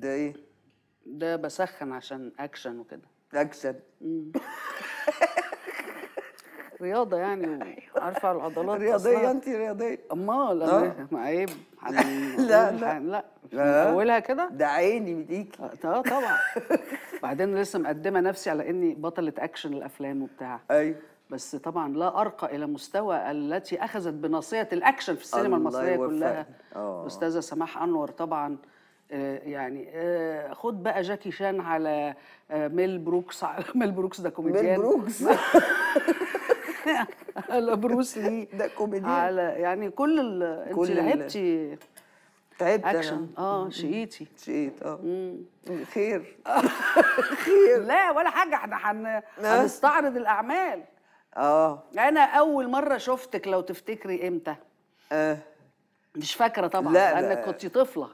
ده ايه؟ ده بسخن عشان اكشن وكده اكشن رياضه يعني وعارفه أيوة. على العضلات رياضيه انت رياضيه امال انا آه. ما عيب لا لا لا اولها كده ده عيني بديكي اه طبعا بعدين لسه مقدمه نفسي على اني بطله اكشن الافلام وبتاع ايوه بس طبعا لا ارقى الى مستوى التي اخذت بناصيه الاكشن في السينما المصريه كلها آه. استاذه سماح انور طبعا آه، يعني آه، خد بقى جاكي شان على آه، ميل بروكس على ميل بروكس ده كوميديان ميل بروكس على بروس لي ده كوميديان على يعني كل ال... انت لعبتي تعبت اكشن اه شقيتي شقيت اه خير خير لا ولا حاجه احنا هنستعرض الاعمال اه انا اول مره شفتك لو تفتكري امتى اه مش فاكره طبعا لا لانك كنت طفله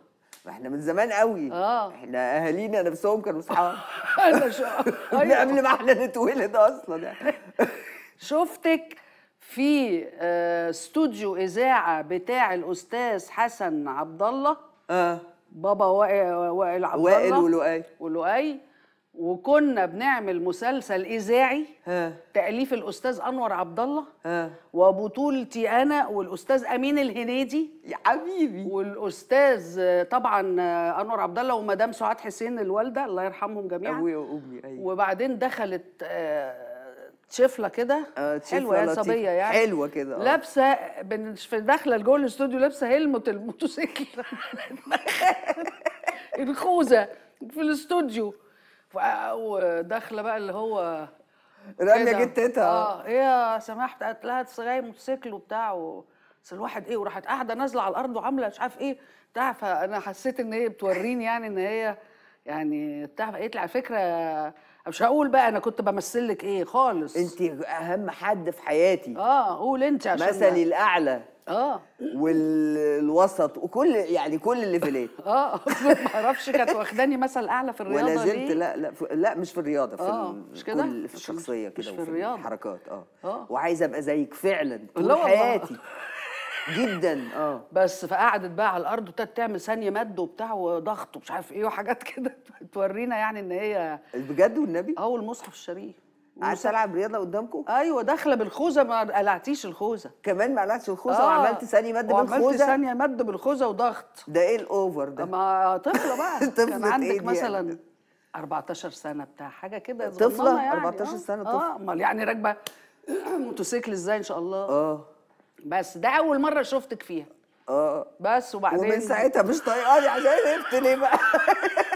احنا من زمان قوي اه احنا اهالينا نفسهم كانوا صحاب انا أيوة، شو قبل أيوة. ما احنا نتولد اصلا يعني. شفتك في آه، استوديو اذاعه بتاع الاستاذ حسن عبد الله اه بابا وائل عبد الله وائل ولؤي ولؤي وكنا بنعمل مسلسل اذاعي تاليف الاستاذ انور عبد الله وبطولتي انا والاستاذ امين الهنيدي يا حبيبي والاستاذ طبعا انور عبد الله ومدام سعاد حسين الوالده الله يرحمهم جميعا ابويا وامي أيوة. وبعدين دخلت آه، شفله كده آه حلوه يا صبيه يعني حلوه كده آه. لابسه في داخله لجوه الاستوديو لابسه هلمه الموتوسيكل الخوذه في الاستوديو وداخله بقى اللي هو راميه جت انت اه ايه يا سماحه قالت لها سراي موتوسيكل وبتاع بس الواحد ايه وراحت قاعده نازله على الارض وعامله مش عارف ايه بتاع فانا حسيت ان هي بتوريني يعني ان هي يعني بتاع لي على فكره مش هقول بقى انا كنت بمثل لك ايه خالص انت اهم حد في حياتي اه قول انت عشان مثلي الاعلى اه والوسط وكل يعني كل الليفلات اه ما اعرفش كانت واخداني مثل اعلى في الرياضه ولا زلت لا لا لا مش في الرياضه في آه مش كده في الشخصيه كده في الرياضه الحركات اه, آه. وعايزه ابقى زيك فعلا طول حياتي جدا اه بس فقعدت بقى على الارض وابتدت تعمل ثانيه مد وبتاع وضغط ومش عارف ايه وحاجات كده تورينا يعني ان هي بجد والنبي اه والمصحف الشريف عايز العب رياضه قدامكم ايوه داخله بالخوذه ما قلعتيش الخوذه كمان ما قلعتش الخوذه آه. وعملت ثانيه مد بالخوذه عملت ثانيه مد بالخوذه وضغط ده ايه الاوفر ده ما طفله بقى كان إيه عندك إيه مثلا 14 يعني؟ سنه بتاع حاجه كده طفله يعني 14 آه. سنه طفله اه امال يعني راكبه موتوسيكل ازاي ان شاء الله اه بس ده اول مره شفتك فيها اه بس وبعدين ومن ساعتها مش طايقاني عشان عرفت ليه بقى